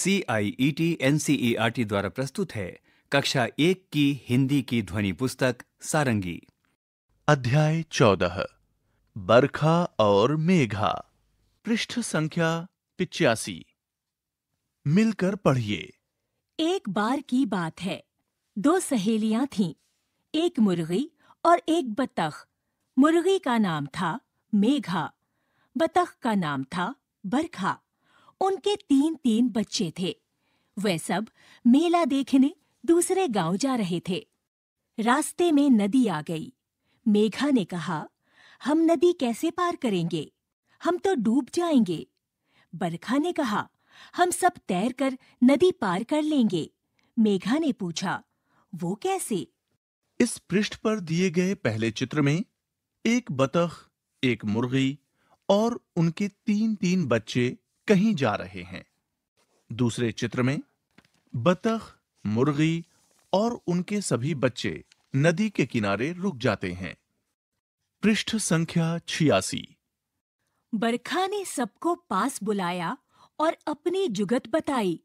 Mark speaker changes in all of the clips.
Speaker 1: C I E T N C E R T द्वारा प्रस्तुत है कक्षा एक की हिंदी की ध्वनि पुस्तक सारंगी अध्याय चौदह
Speaker 2: बरखा और मेघा पृष्ठ संख्या पिचासी मिलकर पढ़िए
Speaker 3: एक बार की बात है दो सहेलियां थीं, एक मुर्गी और एक बतख मुर्गी का नाम था मेघा बतख का नाम था बरखा उनके तीन तीन बच्चे थे वे सब मेला देखने दूसरे गांव जा रहे थे रास्ते में नदी आ गई मेघा ने कहा हम नदी कैसे पार करेंगे हम तो डूब जाएंगे बरखा ने कहा हम सब तैर कर नदी पार कर लेंगे मेघा ने पूछा वो कैसे
Speaker 2: इस पृष्ठ पर दिए गए पहले चित्र में एक बतख एक मुर्गी और उनके तीन तीन बच्चे कहीं जा रहे हैं दूसरे चित्र में बतख मुर्गी और उनके सभी बच्चे नदी के किनारे रुक जाते हैं पृष्ठ संख्या छियासी
Speaker 3: बरखा ने सबको पास बुलाया और अपनी जुगत बताई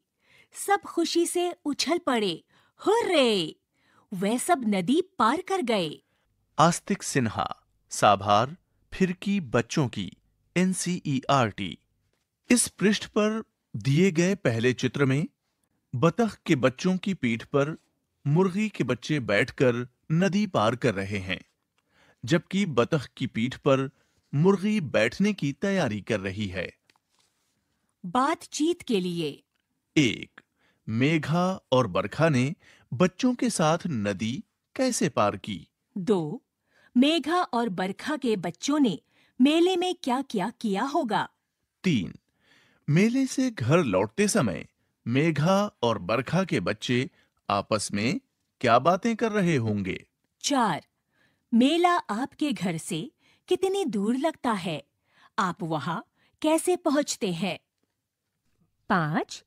Speaker 3: सब खुशी से उछल पड़े हुर्रे वे सब नदी पार कर गए
Speaker 2: आस्तिक सिन्हा साभार फिरकी बच्चों की एनसीईआरटी इस पृष्ठ पर दिए गए पहले चित्र में बतख के बच्चों की पीठ पर मुर्गी के बच्चे बैठकर नदी पार कर रहे हैं जबकि बतख की पीठ पर मुर्गी बैठने की तैयारी कर रही है
Speaker 3: बातचीत के लिए
Speaker 2: एक मेघा और बरखा ने बच्चों के साथ नदी कैसे पार की
Speaker 3: दो मेघा और बरखा के बच्चों ने मेले में क्या क्या किया होगा
Speaker 2: तीन मेले से घर लौटते समय मेघा और बरखा के बच्चे आपस में क्या बातें कर रहे होंगे
Speaker 3: चार मेला आपके घर से कितनी दूर लगता है आप वहाँ कैसे पहुँचते हैं पाँच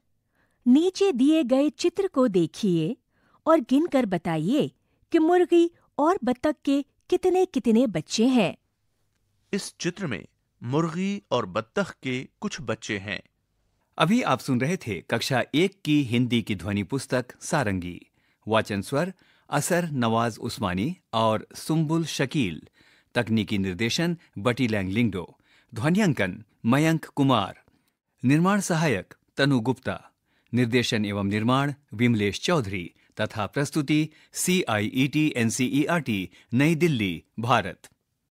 Speaker 3: नीचे दिए गए चित्र को देखिए और गिनकर बताइए कि मुर्गी और बत्तख के कितने कितने बच्चे हैं इस चित्र
Speaker 1: में मुर्गी और बत्तख के कुछ बच्चे हैं अभी आप सुन रहे थे कक्षा एक की हिंदी की ध्वनि पुस्तक सारंगी वाचन स्वर असर नवाज उस्मानी और सुम्बुल शकील तकनीकी निर्देशन बटी लैंग लिंगडो ध्वनियांकन मयंक कुमार निर्माण सहायक तनु गुप्ता निर्देशन एवं निर्माण विमलेश चौधरी तथा प्रस्तुति C I E T N C E R T New Delhi Bharat